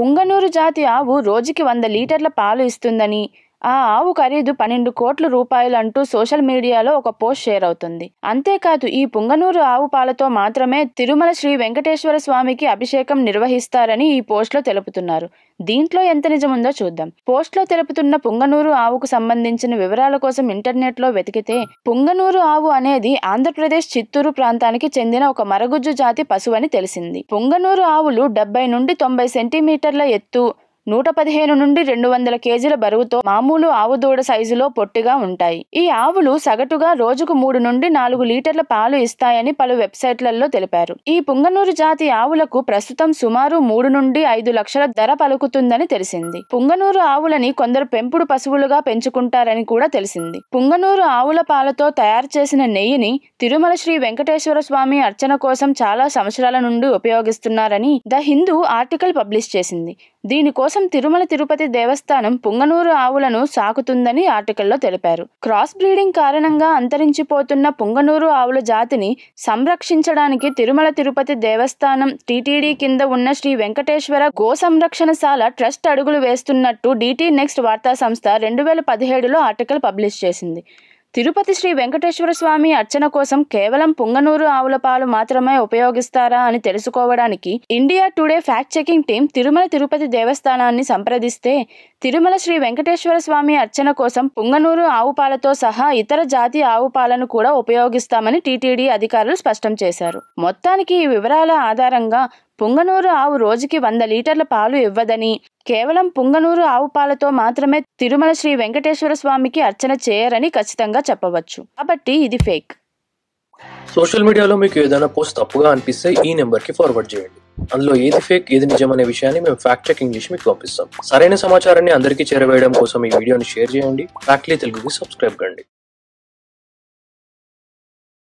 పుంగనూరు జాతి ఆవు రోజుకి వంద లీటర్ల పాలు ఇస్తుందని ఆ ఆవు ఖరీదు పన్నెండు కోట్ల రూపాయలంటూ సోషల్ మీడియాలో ఒక పోస్ట్ షేర్ అవుతుంది అంతేకాదు ఈ పుంగనూరు ఆవు పాలతో మాత్రమే తిరుమల శ్రీ వెంకటేశ్వర స్వామికి అభిషేకం నిర్వహిస్తారని ఈ పోస్ట్లో తెలుపుతున్నారు దీంట్లో ఎంత నిజముందో చూద్దాం పోస్ట్లో తెలుపుతున్న పుంగనూరు ఆవుకు సంబంధించిన వివరాల కోసం ఇంటర్నెట్లో వెతికితే పుంగనూరు ఆవు అనేది ఆంధ్రప్రదేశ్ చిత్తూరు ప్రాంతానికి చెందిన ఒక మరగుజ్జు జాతి పశువని తెలిసింది పుంగనూరు ఆవులు డెబ్బై నుండి తొంభై సెంటీమీటర్ల ఎత్తు నూట పదిహేను నుండి రెండు వందల కేజీల బరువుతో మామూలు ఆవు దూడ సైజులో పొట్టిగా ఉంటాయి ఈ ఆవులు సగటుగా రోజుకు మూడు నుండి నాలుగు లీటర్ల పాలు ఇస్తాయని పలు వెబ్సైట్లలో తెలిపారు ఈ పుంగనూరు జాతి ఆవులకు ప్రస్తుతం సుమారు మూడు నుండి ఐదు లక్షల ధర పలుకుతుందని తెలిసింది పుంగనూరు ఆవులని కొందరు పెంపుడు పశువులుగా పెంచుకుంటారని కూడా తెలిసింది పుంగనూరు ఆవుల పాలతో తయారు చేసిన నెయ్యిని తిరుమల శ్రీ వెంకటేశ్వర స్వామి అర్చన కోసం చాలా సంవత్సరాల నుండి ఉపయోగిస్తున్నారని ద హిందూ ఆర్టికల్ పబ్లిష్ చేసింది దీనికోసం కోసం తిరుమల తిరుపతి దేవస్థానం పుంగనూరు ఆవులను సాకుతుందని ఆర్టికల్లో తెలిపారు క్రాస్ బ్రీడింగ్ కారణంగా అంతరించిపోతున్న పుంగనూరు ఆవుల జాతిని సంరక్షించడానికి తిరుమల తిరుపతి దేవస్థానం టీటీడీ కింద ఉన్న శ్రీ వెంకటేశ్వర గో సంరక్షణశాల ట్రస్ట్ అడుగులు వేస్తున్నట్టు డీటీ నెక్స్ట్ వార్తా సంస్థ రెండు వేల పదిహేడులో ఆర్టికల్ పబ్లిష్ చేసింది తిరుపతి శ్రీ వెంకటేశ్వర స్వామి అర్చన కోసం కేవలం పుంగనూరు ఆవుల పాలు మాత్రమే ఉపయోగిస్తారా అని తెలుసుకోవడానికి India Today fact checking team Tirumala Tirupati దేవస్థానాన్ని సంప్రదిస్తే తిరుమల శ్రీ వెంకటేశ్వర స్వామి అర్చన కోసం పుంగనూరు ఆవు పాలతో సహా ఇతర జాతి ఆవు పాలను కూడా ఉపయోగిస్తామని టీటీడీ అధికారులు స్పష్టం చేశారు మొత్తానికి ఈ వివరాల ఆధారంగా పుంగనూరు ఆవు రోజుకి వంద లీటర్ల పాలు ఇవ్వదని కేవలం పుంగనూరు ఆవు పాలతో మాత్రమే తిరుమల శ్రీ వెంకటేశ్వర స్వామికి అర్చన చేయరని ఖచ్చితంగా చెప్పవచ్చు కాబట్టి ఇది ఫేక్ సోషల్ మీడియాలో మీకు ఏదైనా పోస్ట్ తప్పుగా అనిపిస్తే ఈ నెంబర్ కి ఫార్వర్డ్ చేయండి అందులో ఏది ఫేక్ ఏది నిజం అనే విషయాన్ని మేము ఫ్యాక్ట్ చెకింగ్ చేసి మీకు పంపిస్తాం సరైన సమాచారాన్ని అందరికీ చేరవేయడం కోసం ఈ వీడియోని షేర్ చేయండి ఫ్యాక్ట్లీ తెలుగుకి సబ్స్క్రైబ్ కండి